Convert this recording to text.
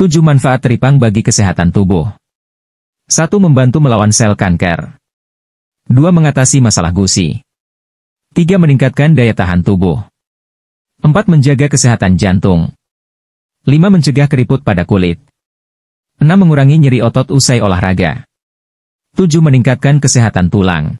7 manfaat tripang bagi kesehatan tubuh. 1. Membantu melawan sel kanker. 2. Mengatasi masalah gusi. 3. Meningkatkan daya tahan tubuh. 4. Menjaga kesehatan jantung. 5. Mencegah keriput pada kulit. 6. Mengurangi nyeri otot usai olahraga. 7. Meningkatkan kesehatan tulang.